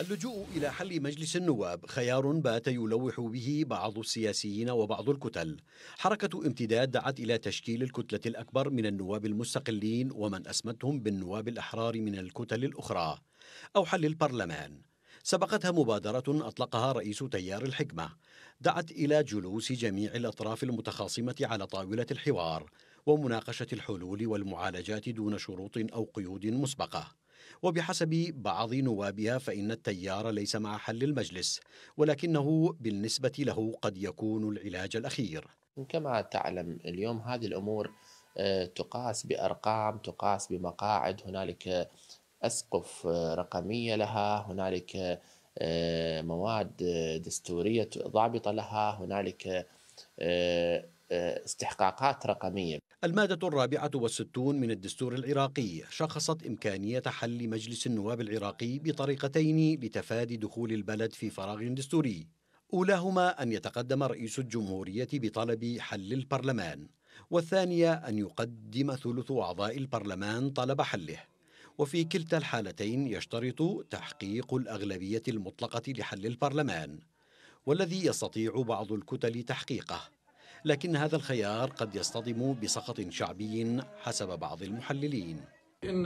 اللجوء إلى حل مجلس النواب خيار بات يلوح به بعض السياسيين وبعض الكتل حركة امتداد دعت إلى تشكيل الكتلة الأكبر من النواب المستقلين ومن أسمتهم بالنواب الأحرار من الكتل الأخرى أو حل البرلمان سبقتها مبادرة أطلقها رئيس تيار الحكمة دعت إلى جلوس جميع الأطراف المتخاصمة على طاولة الحوار ومناقشة الحلول والمعالجات دون شروط أو قيود مسبقة وبحسب بعض نوابها فإن التيار ليس مع حل المجلس ولكنه بالنسبة له قد يكون العلاج الأخير كما تعلم اليوم هذه الأمور آه، تقاس بأرقام تقاس بمقاعد هنالك أسقف آه، رقمية لها هنالك آه، مواد دستورية ضابطة لها هنالك استحقاقات رقمية المادة الرابعة والستون من الدستور العراقي شخصت إمكانية حل مجلس النواب العراقي بطريقتين لتفادي دخول البلد في فراغ دستوري أولاهما أن يتقدم رئيس الجمهورية بطلب حل البرلمان والثانية أن يقدم ثلث أعضاء البرلمان طلب حله وفي كلتا الحالتين يشترط تحقيق الأغلبية المطلقة لحل البرلمان والذي يستطيع بعض الكتل تحقيقه لكن هذا الخيار قد يصطدم بسخط شعبي حسب بعض المحللين إن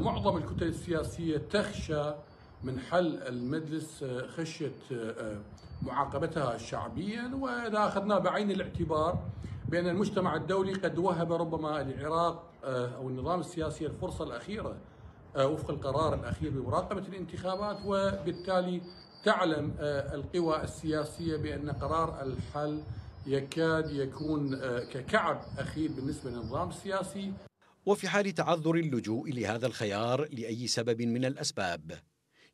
معظم الكتل السياسية تخشى من حل المجلس آه، خشية آه، آه، معاقبتها شعبيا وإذا أخذنا بعين الاعتبار بأن المجتمع الدولي قد وهب ربما العراق أو النظام السياسي الفرصة الأخيرة وفق القرار الأخير بمراقبة الانتخابات وبالتالي تعلم القوى السياسية بأن قرار الحل يكاد يكون آه، ككعب أخير بالنسبة للنظام السياسي وفي حال تعذر اللجوء لهذا الخيار لأي سبب من الأسباب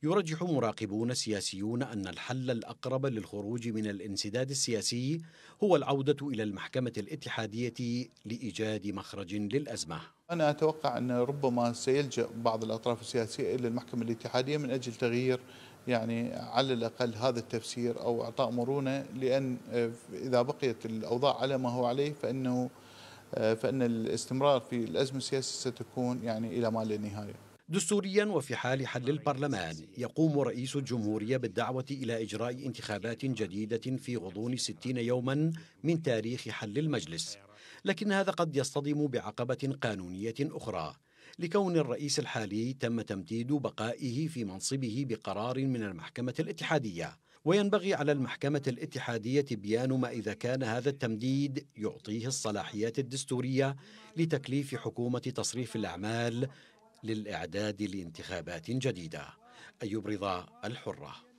يرجح مراقبون سياسيون أن الحل الأقرب للخروج من الانسداد السياسي هو العودة إلى المحكمة الاتحادية لإيجاد مخرج للأزمة أنا أتوقع أن ربما سيلجأ بعض الأطراف السياسية إلى المحكمة الاتحادية من أجل تغيير يعني على الأقل هذا التفسير أو إعطاء مرونة لأن آه، إذا بقيت الأوضاع على ما هو عليه فإنه آه، فإن الاستمرار في الأزمة السياسية ستكون يعني إلى ما لا نهاية دستوريا وفي حال حل البرلمان يقوم رئيس الجمهورية بالدعوة إلى إجراء انتخابات جديدة في غضون 60 يوما من تاريخ حل المجلس لكن هذا قد يصطدم بعقبة قانونية أخرى لكون الرئيس الحالي تم تمديد بقائه في منصبه بقرار من المحكمة الاتحادية وينبغي على المحكمة الاتحادية بيان ما إذا كان هذا التمديد يعطيه الصلاحيات الدستورية لتكليف حكومة تصريف الأعمال للإعداد لانتخابات جديدة أيوب رضا الحرة